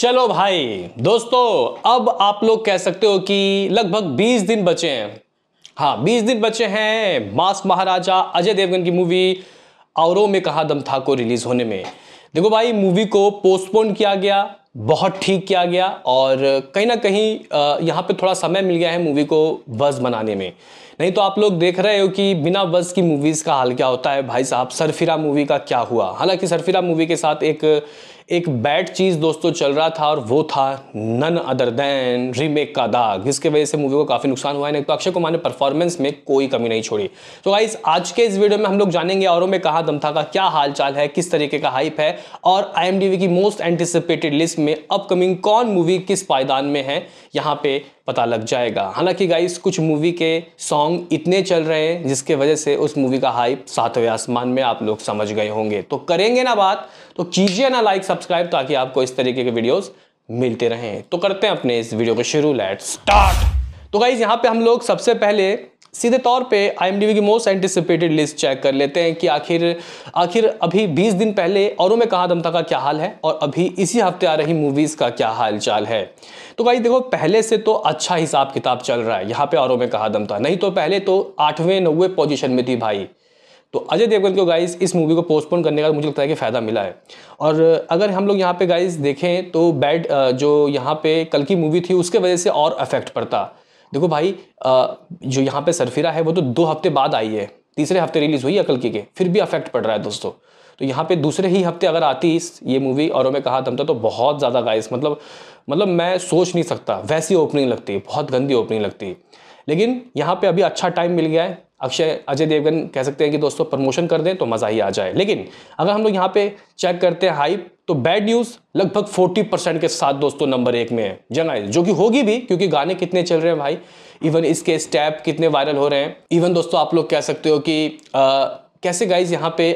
चलो भाई दोस्तों अब आप लोग कह सकते हो कि लगभग 20 दिन बचे हैं हाँ 20 दिन बचे हैं मास्क महाराजा अजय देवगन की मूवी औरों में कहा दम था को रिलीज होने में देखो भाई मूवी को पोस्टपोन किया गया बहुत ठीक किया गया और कहीं ना कहीं यहाँ पे थोड़ा समय मिल गया है मूवी को बज बनाने में नहीं तो आप लोग देख रहे हो कि बिना बस की मूवीज़ का हाल क्या होता है भाई साहब सरफिरा मूवी का क्या हुआ हालांकि सरफिरा मूवी के साथ एक एक बैड चीज़ दोस्तों चल रहा था और वो था नन अदर देन रीमेक का दाग जिसके वजह से मूवी को काफ़ी नुकसान हुआ है नहीं तो अक्षय कुमार ने परफॉर्मेंस में कोई कमी नहीं छोड़ी तो गाइस आज के इस वीडियो में हम लोग जानेंगे औरों में कहा दमथा का क्या हालचाल है किस तरीके का हाइप है और आई की मोस्ट एंटिसिपेटेड लिस्ट में अपकमिंग कौन मूवी किस पायदान में है यहाँ पे पता लग जाएगा हालांकि गाइस कुछ मूवी के सॉन्ग इतने चल रहे हैं जिसके वजह से उस मूवी का हाइप सातवें आसमान में आप लोग समझ गए होंगे तो करेंगे ना बात तो कीजिए ना लाइक सब्सक्राइब ताकि आपको इस तरीके के वीडियोस मिलते रहें तो करते हैं अपने इस वीडियो को शुरू लेट स्टार्ट तो गाइज यहाँ पे हम लोग सबसे पहले सीधे तौर पे आई की मोस्ट एंटिसिपेटेड लिस्ट चेक कर लेते हैं कि आखिर आखिर अभी 20 दिन पहले औरों में कहा दमता का क्या हाल है और अभी इसी हफ्ते आ रही मूवीज़ का क्या हाल चाल है तो भाई देखो पहले से तो अच्छा हिसाब किताब चल रहा है यहाँ पे औरों में कहा दमता नहीं तो पहले तो आठवें नौवे पोजिशन में थी भाई तो अजय देवगन को गाइस इस मूवी को पोस्टपोन करने का मुझे लगता है कि फ़ायदा मिला है और अगर हम लोग यहाँ पे गाइस देखें तो बैड जो यहाँ पे कल की मूवी थी उसके वजह से और अफेक्ट पड़ता देखो भाई जो यहाँ पे सरफिरा है वो तो दो हफ्ते बाद आई है तीसरे हफ्ते रिलीज हुई अकल की के फिर भी अफेक्ट पड़ रहा है दोस्तों तो यहाँ पे दूसरे ही हफ्ते अगर आती इस ये मूवी और मैं कहा तमता तो बहुत ज़्यादा गाइस मतलब मतलब मैं सोच नहीं सकता वैसी ओपनिंग लगती है बहुत गंदी ओपनिंग लगती है लेकिन यहाँ पे अभी अच्छा टाइम मिल गया है अक्षय अजय देवगन कह सकते हैं कि दोस्तों प्रमोशन कर दें तो मज़ा ही आ जाए लेकिन अगर हम लोग यहाँ पे चेक करते हैं हाइप तो बैड न्यूज लगभग 40 परसेंट के साथ दोस्तों नंबर एक में है जनाइज जो कि होगी भी क्योंकि गाने कितने चल रहे हैं भाई इवन इसके स्टेप कितने वायरल हो रहे हैं इवन दोस्तों आप लोग कह सकते हो कि आ, कैसे गाइज यहाँ पे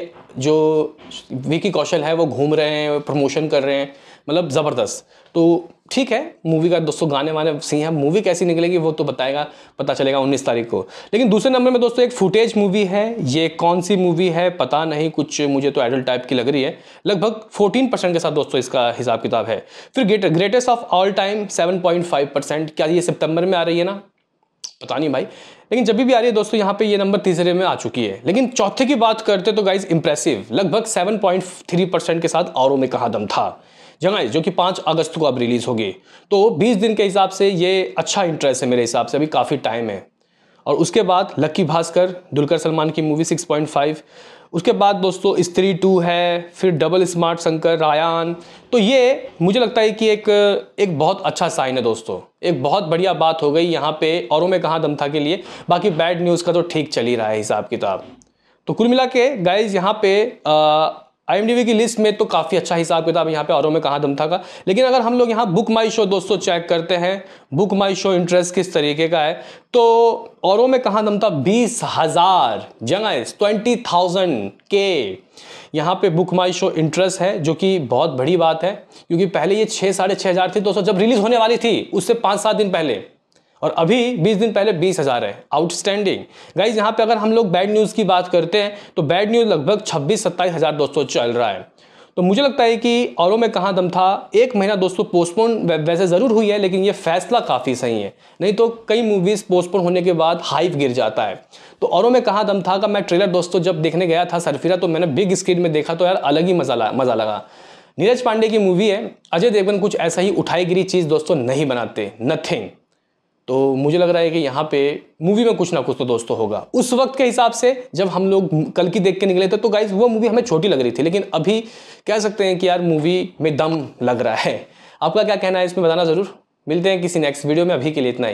जो विकी कौशल है वो घूम रहे हैं प्रमोशन कर रहे हैं मतलब ज़बरदस्त तो ठीक है मूवी का दोस्तों गाने वाने सही है मूवी कैसी निकलेगी वो तो बताएगा पता चलेगा 19 तारीख को लेकिन दूसरे नंबर में दोस्तों एक फुटेज मूवी है ये कौन सी मूवी है पता नहीं कुछ मुझे तो एडल्ट टाइप की लग रही है लगभग 14 परसेंट के साथ दोस्तों इसका हिसाब किताब है फिर great greatest of all time seven percent क्या ये सितंबर में आ रही है ना पता नहीं भाई लेकिन जब भी आ रही है दोस्तों यहाँ पे ये नंबर तीसरे में आ चुकी है लेकिन चौथे की बात करते तो गाइज इंप्रेसिव लगभग सेवन परसेंट के साथ औरों में कहा दम था जगह जो कि पाँच अगस्त को अब रिलीज़ होगी तो बीस दिन के हिसाब से ये अच्छा इंटरेस्ट है मेरे हिसाब से अभी काफ़ी टाइम है और उसके बाद लक्की भास्कर दुलकर सलमान की मूवी 6.5 उसके बाद दोस्तों स्त्री टू है फिर डबल स्मार्ट शंकर रायान तो ये मुझे लगता है कि एक एक बहुत अच्छा साइन है दोस्तों एक बहुत बढ़िया बात हो गई यहाँ पे औरों में कहाँ दम था के लिए बाकी बैड न्यूज़ का तो ठीक चल ही रहा है हिसाब किताब तो कुल मिला के गाइज यहाँ पे आ, आई की लिस्ट में तो काफ़ी अच्छा हिसाब किताब यहाँ पे औरों में कहा दम था का लेकिन अगर हम लोग यहाँ बुक माई शो दोस्तों चेक करते हैं बुक माई शो इंटरेस्ट किस तरीके का है तो औरों में कहा दम था बीस हज़ार जगह ट्वेंटी थाउजेंड के यहाँ पे बुक माई शो इंटरेस्ट है जो कि बहुत बड़ी बात है क्योंकि पहले ये छः साढ़े छः हज़ार थी दोस्तों जब रिलीज़ होने वाली थी उससे पाँच सात दिन पहले और अभी बीस दिन पहले बीस हज़ार है आउटस्टैंडिंग गाइज यहाँ पे अगर हम लोग बैड न्यूज़ की बात करते हैं तो बैड न्यूज़ लगभग छब्बीस सत्ताईस हज़ार दोस्तों चल रहा है तो मुझे लगता है कि औरों में कहाँ दम था एक महीना दोस्तों पोस्टपोन वैसे ज़रूर हुई है लेकिन ये फैसला काफ़ी सही है नहीं तो कई मूवीज़ पोस्टपोन होने के बाद हाइप गिर जाता है तो औरों में कहाँ दम था का मैं ट्रेलर दोस्तों जब देखने गया था सरफिरा तो मैंने बिग स्क्रीन में देखा तो यार अलग ही मज़ा मज़ा लगा नीरज पांडे की मूवी है अजय देवगन कुछ ऐसा ही उठाई गिरी चीज़ दोस्तों नहीं बनाते नथिंग तो मुझे लग रहा है कि यहाँ पे मूवी में कुछ ना कुछ तो दोस्तों होगा उस वक्त के हिसाब से जब हम लोग कल की देख के निकले थे तो गाइज वो मूवी हमें छोटी लग रही थी लेकिन अभी कह सकते हैं कि यार मूवी में दम लग रहा है आपका क्या कहना है इसमें बताना ज़रूर मिलते हैं किसी नेक्स्ट वीडियो में अभी के लिए इतना ही